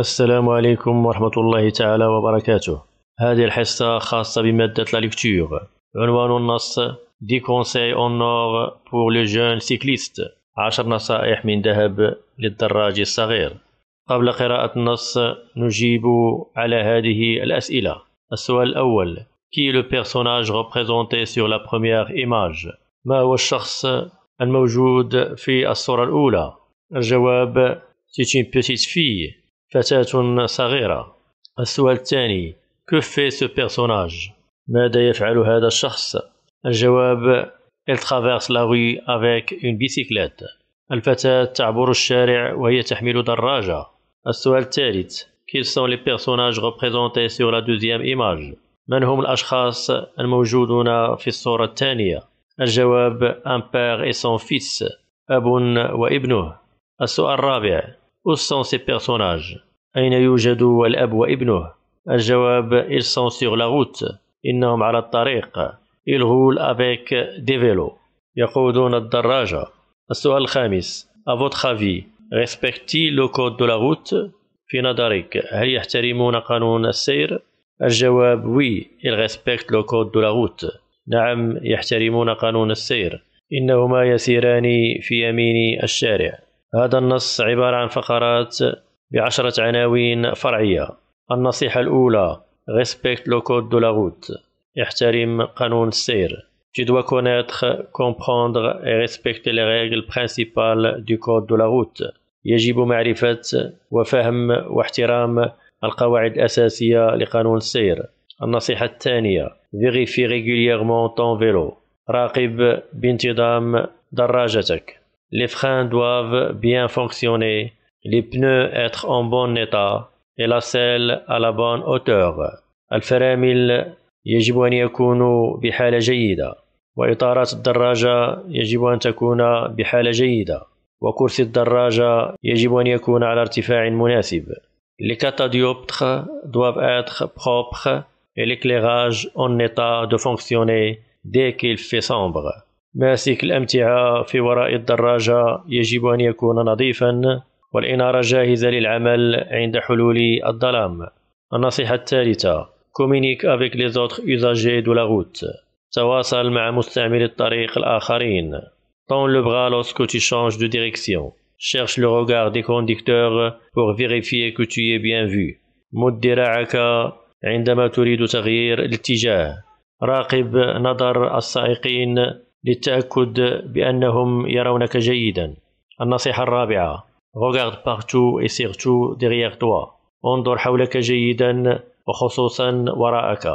السلام عليكم ورحمة الله تعالى وبركاته هذه الحصة خاصة بمادة لا ليكتور عنوان النص دي كونساي نور بور لي جون سيكليست عشر نصائح من ذهب للدراج الصغير قبل قراءة النص نجيب على هذه الأسئلة السؤال الأول كي لو بيرسوناج ريبريزونتي سور لا بروميير ايماج ما هو الشخص الموجود في الصورة الأولى الجواب اون بيتيت في فتاة صغيرة السؤال الثاني كوفي سو بيرسوناج ماذا يفعل هذا الشخص الجواب Elle traverse la rue avec une bicyclette. الفتاة تعبر الشارع وهي تحمل دراجة. السؤال الثالث Quels sont les personnages représentés sur la deuxième image من هم الأشخاص الموجودون في الصورة الثانية؟ الجواب un père et son fils أب وابنه السؤال الرابع Où sont ces personnages أين يوجد الأب وابنه؟ الجواب ils sont sur la route إنهم على الطريق ils roulent avec des vélos يقودون الدراجة السؤال الخامس à votre avis respectent-ils le code de la route في نظرك هل يحترمون قانون السير؟ الجواب وي ils respectent le code de la route نعم يحترمون قانون السير إنهما يسيران في يمين الشارع هذا النص عبارة عن فقرات بعشرة عناوين فرعية النصيحة الأولى respect le code de la route احترم قانون السير Tu dois connaître, comprendre et respecter les règles principales du code de la route. يجب معرفة وفهم واحترام القواعد الأساسية لقانون السير. النصيحة الثانية: vérifie régulièrement ton vélo. راقب بانتظام دراجتك. Les freins doivent bien fonctionner les pneus être en bon état et la selle à la bonne hauteur الفرامل يجب أن يكونوا بحالة جيدة وإطارات الدراجة يجب أن تكون بحالة جيدة وكرسي الدراجة يجب أن يكون على ارتفاع مناسب Les catadioptres doivent être propres et l'éclairage en état de fonctionner dès qu'il fait sombre. ماسك الأمتعة في وراء الدراجة يجب أن يكون نظيفا والإنارة جاهزة للعمل عند حلول الظلام النصيحة الثالثة كومينيك افيك لي زوتر يوزاجي دو لا روت تواصل مع مستعملي الطريق الآخرين طون لو بغا لوسكو تي شونج دو ديريكسيون. شيرش لو روغار دي كونديكتور بور فيريفيي كو تي بيان bien مد ذراعك عندما تريد تغيير الاتجاه راقب نظر السائقين للتأكد بأنهم يرونك جيدا النصيحة الرابعة Regarde partout et surtout derrière toi. انظر حولك جيدا وخصوصا وراءك.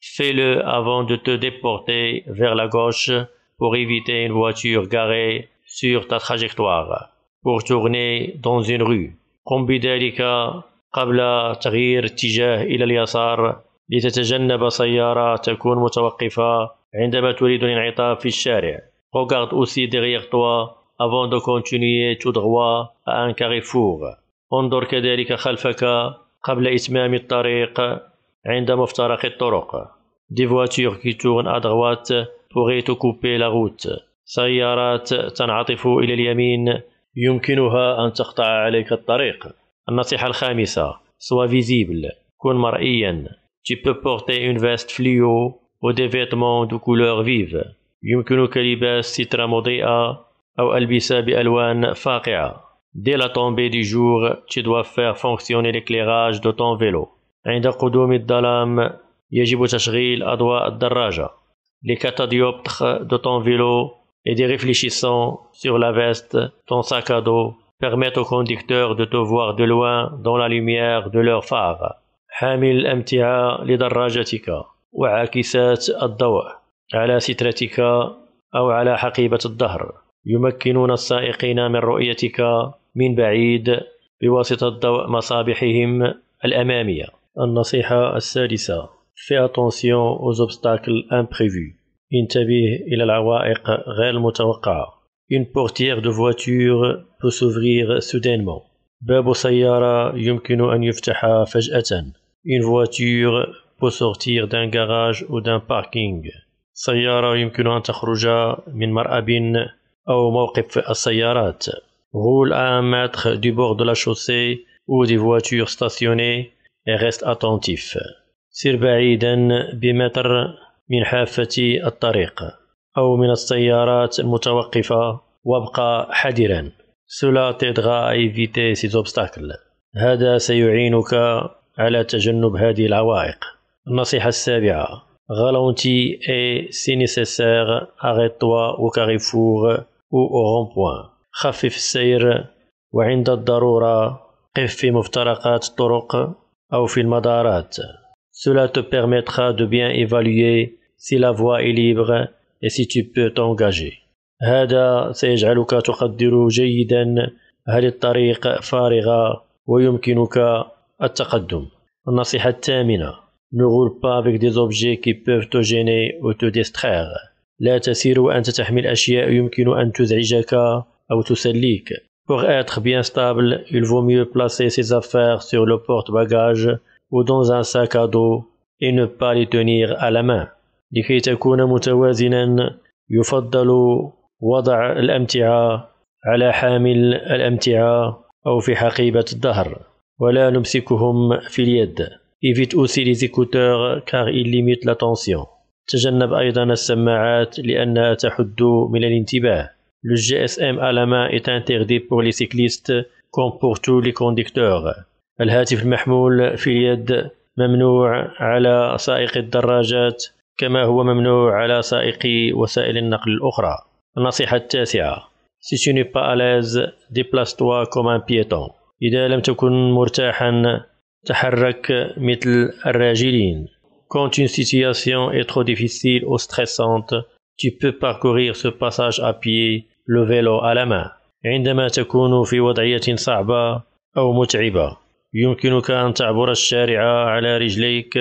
Fais-le avant de te déporter vers la gauche pour éviter une voiture garée sur ta trajectoire, pour tourner dans une rue. قم بذلك قبل تغيير اتجاه إلى اليسار لتتجنب سيارة تكون متوقفة عندما تريد الانعطاف في الشارع. Regarde aussi derrière toi افون دو كونتينيي تو دغوا ان كاريفور انظر كذلك خلفك قبل اتمام الطريق عند مفترق الطرق دي فواتور كي تورن ا دغوات بوغي تو كوبي لا روت سيارات تنعطف الى اليمين يمكنها ان تقطع عليك الطريق النصيحه الخامسه سوا فيزيبل كون مرئيا تي بو بورتي اون فيست فليو و دي فيتمون دو كولور فيف يمكنك لباس سترة مضيئة او البسه بالوان فاقعه دي لا تومبي دي جور تي دوا فير فونكسيوني ليكليراج دو طون فيلو عند قدوم الظلام يجب تشغيل اضواء الدراجه لي كاتاديوبتر دو طون فيلو اي دي ريفليشيسون سور لا فيست طون ساكادو ادو permet au conducteur de te voir de loin dans la lumière de leur حامل الأمتعة لدراجتك وعاكسات الضوء على سترتك أو على حقيبة الظهر. يمكنون السائقين من رؤيتك من بعيد بواسطة ضوء مصابحهم الأمامية النصيحة السادسة في attention aux obstacles imprévus انتبه إلى العوائق غير المتوقعة Une portière de voiture peut s'ouvrir soudainement. باب سيارة يمكن أن يفتح فجأة. Une voiture peut sortir d'un garage ou d'un parking. سيارة يمكن أن تخرج من مرأب أو موقف السيارات roule à un mètre du bord de la chaussée ou des voitures stationnées et reste attentif. سر بعيدا بمتر من حافة الطريق أو من السيارات المتوقفة وابقى حذرا. Cela t'aidera à éviter ces obstacles. هذا سيعينك على تجنب هذه العوائق. النصيحة السابعة: ralentis et si nécessaire, arrête-toi au carrefour رون بوان خفف السير وعند الضرورة قف في مفترقات الطرق أو في المدارات Cela te permettra de bien évaluer si la voie est libre et si tu peux t'engager. هذا سيجعلك تقدر جيدا هل الطريق فارغة ويمكنك التقدم. النصيحة الثامنة Ne roule pas avec des objets qui peuvent te gêner ou te distraire. لا تسير وأنت تحمل أشياء يمكن أن تزعجك أو تسليك. Pour être bien stable, il vaut mieux placer ses affaires sur le porte-bagages ou dans un sac à dos et ne pas les tenir à la main. لكي تكون متوازنا يفضل وضع الأمتعة على حامل الأمتعة أو في حقيبة الظهر ولا نمسكهم في اليد. Évite aussi les écouteurs car ils limitent la tension. تجنب أيضا السماعات لأنها تحد من الانتباه. Le GSM à la main est interdit pour les cyclistes comme pour tous les conducteurs. الهاتف المحمول في اليد ممنوع على سائق الدراجات كما هو ممنوع على سائقي وسائل النقل الأخرى. النصيحة التاسعة: Si tu n'es pas à l'aise, déplace-toi comme un piéton. إذا لم تكن مرتاحا تحرك مثل الراجلين. Quand une situation est trop difficile ou stressante, tu peux parcourir ce passage à pied, le vélo à la main. عندما تكون في وضعية صعبة أو متعبة، يمكنك أن تعبر الشارع على رجليك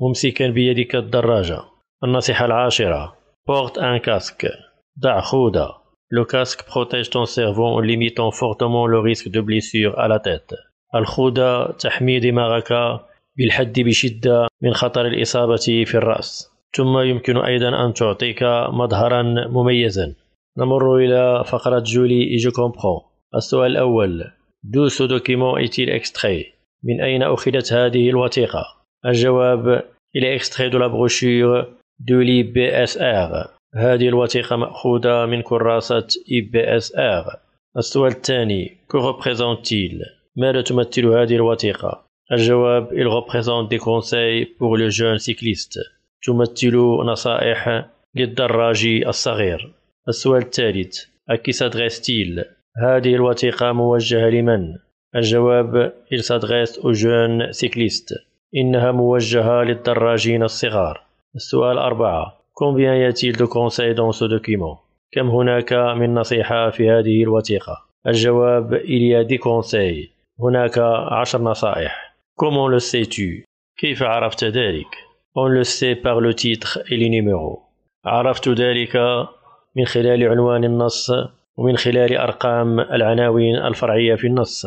ممسكا بيدك الدراجة. النصيحة العاشرة: Porte un casque. ضع خوذة. Le casque protège ton cerveau en limitant fortement le risque de blessure à la tête. الخوذة تحمي دماغك بالحد بشدة من خطر الإصابة في الرأس ثم يمكن أيضا أن تعطيك مظهرا مميزا نمر إلى فقرة جولي إيجو كومبخون السؤال الأول دو سو دوكيمون إيتيل إكستخي من أين أخذت هذه الوثيقة؟ الجواب إلى إكستخي دو لابغوشيغ دو لي بي إس آر هذه الوثيقة مأخوذة من كراسة إي بي إس آر السؤال الثاني كو ريبريزونتيل ماذا تمثل هذه الوثيقة؟ الجواب il représente des conseils pour le jeune cycliste تمثل نصائح للدراجي الصغير السؤال الثالث à s'adresse-t-il هذه الوثيقة موجهة لمن؟ الجواب il s'adresse aux jeunes cyclistes إنها موجهة للدراجين الصغار السؤال أربعة combien y a-t-il de conseils dans ce document؟ كم هناك من نصيحة في هذه الوثيقة؟ الجواب il y a des conseils هناك عشر نصائح Comment le sais-tu كيف عرفت ذلك On le sait par le titre et les numéros عرفت ذلك من خلال عنوان النص ومن خلال أرقام العناوين الفرعية في النص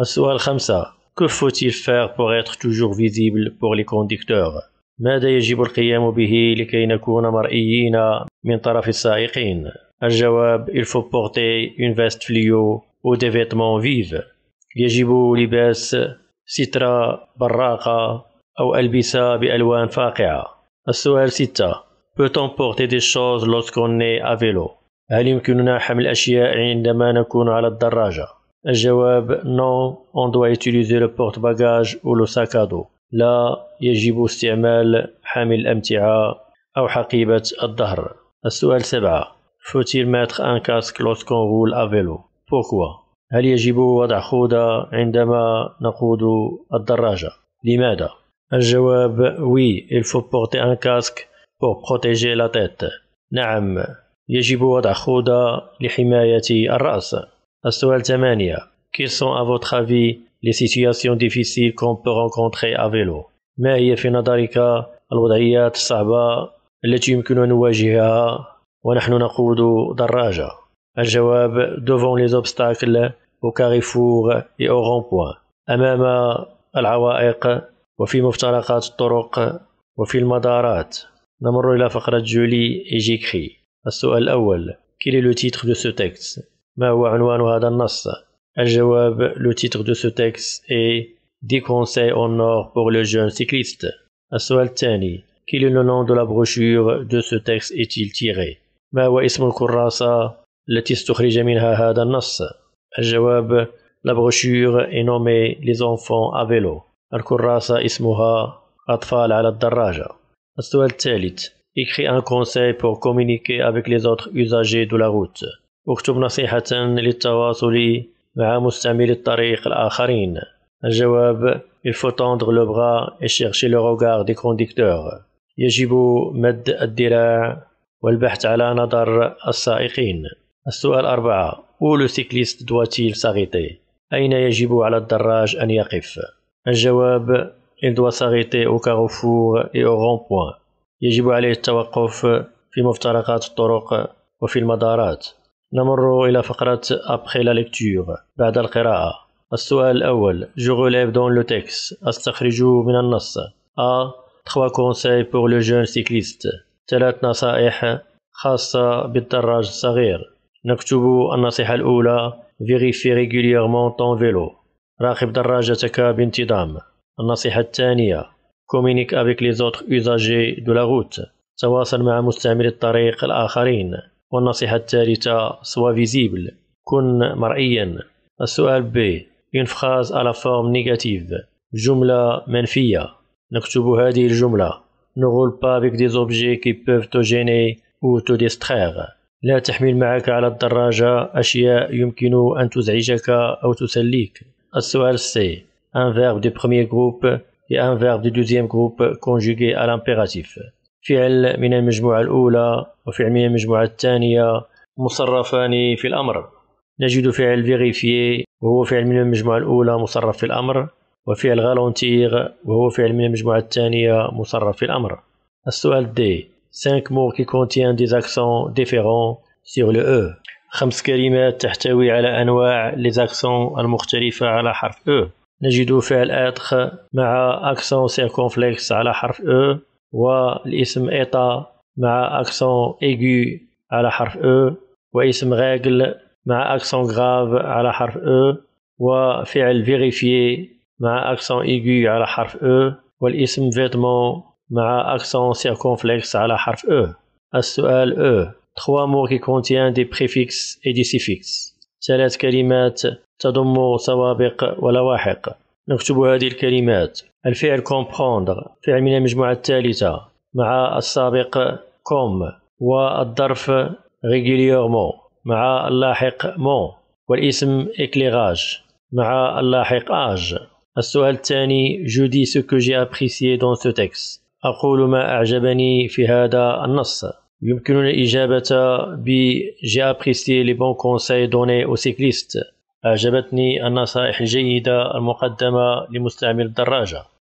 السؤال خمسة Que faut-il faire pour être toujours visible pour les conducteurs ماذا يجب القيام به لكي نكون مرئيين من طرف السائقين الجواب il faut porter une veste fluo ou des vêtements vives يجب لباس سترة براقة أو ألبسة بألوان فاقعة السؤال 6 Peut-on porter des choses lorsqu'on est à vélo هل يمكننا حمل أشياء عندما نكون على الدراجة؟ الجواب non on doit utiliser le porte-bagage ou le sac à dos لا يجب استعمال حامل الأمتعة أو حقيبة الظهر السؤال 7 Faut-il mettre un casque lorsqu'on roule à vélo Pourquoi هل يجب وضع خوذة عندما نقود الدراجة؟ لماذا؟ الجواب وي il faut porter un casque pour protéger la tête نعم يجب وضع خوذة لحماية الرأس السؤال ثمانية quels sont à votre avis les situations difficiles qu'on peut rencontrer à vélo ما هي في نظرك الوضعيات الصعبة التي يمكن أن نواجهها ونحن نقود دراجة الجواب devant les obstacles وكاريفور أو رونبوان أمام العوائق وفي مفترقات الطرق وفي المدارات نمر إلى فقرة جولي إيجيكري السؤال الأول كيلي لو تيتر دو سو تكست ما هو عنوان هذا النص الجواب لو تيتر دو سو تكست اي دي كونساي اون نور بور لو جون سيكليست السؤال الثاني كيلي لو نون دو لا بروشور دو سو تكست ايتيل تيغي ما هو اسم الكراسة التي استخرج منها هذا النص الجواب لا est nommée Les enfants à vélo الكراسة اسمها أطفال على الدراجة السؤال الثالث Écris un conseil pour communiquer avec les autres usagers de la route. اكتب نصيحة للتواصل مع مستعملي الطريق الآخرين. الجواب Il faut tendre le bras et chercher le regard des conducteurs. يجب مد الذراع والبحث على نظر السائقين. السؤال الرابع لو سيكليست دواتيل ساغيتي أين يجب على الدراج أن يقف الجواب il doit s'arrêter au carrefour et au rond-point. يجب عليه التوقف في مفترقات الطرق وفي المدارات. نمر إلى فقرة après la lecture بعد القراءة. السؤال الأول Je relève dans le texte أستخرج من النص A. Trois conseils pour le jeune cycliste ثلاث نصائح خاصة بالدراج الصغير نكتب النصيحة الأولى فيغيفي ريغوليغمون طون فيلو راقب دراجتك بانتظام النصيحة الثانية كومينيك افيك لي زوتر اوزاجي دو لا روت تواصل مع مستعملي الطريق الآخرين والنصيحة الثالثة سوا فيزيبل كن مرئيا السؤال ب اون فراز على فورم نيجاتيف جملة منفية نكتب هذه الجملة نغول با افيك دي زوبجي كي بوف تو جيني او تو te لا تحمل معك على الدراجة أشياء يمكن أن تزعجك أو تسليك السؤال سي un verbe du premier groupe et un verbe du deuxième groupe conjugué à l'impératif فعل من المجموعة الأولى وفعل من المجموعة الثانية مصرفان في الأمر نجد فعل فيغيفيي وهو فعل من المجموعة الأولى مصرف في الأمر وفعل غالونتيغ وهو فعل من المجموعة الثانية مصرف في الأمر السؤال دي cinq mots qui contiennent des accents différents sur le E. خمس كلمات تحتوي على أنواع لزاكسون المختلفة على حرف e. نجد فعل أتخ مع accent سيركونفلكس على حرف e، والاسم مع على حرف e، مع على حرف e، وفعل مع على حرف e، والاسم vêtement مع أكسون سيركونفليكس على حرف أو e. السؤال أو تخوا مور كي كونتيان دي بريفيكس اي دي سيفيكس ثلاث كلمات تضم سوابق ولواحق نكتب هذه الكلمات الفعل كومبروندر فعل من المجموعة الثالثة مع السابق كوم والظرف ريغوليورمون مع اللاحق مون والاسم اكليغاج مع اللاحق آج السؤال الثاني جودي سو كو جي ابريسيي دون سو تكست أقول ما أعجبني في هذا النص يمكننا الإجابة ب جي أبريسي لي بون كونساي دوني أو سيكليست أعجبتني النصائح الجيدة المقدمة لمستعمل الدراجة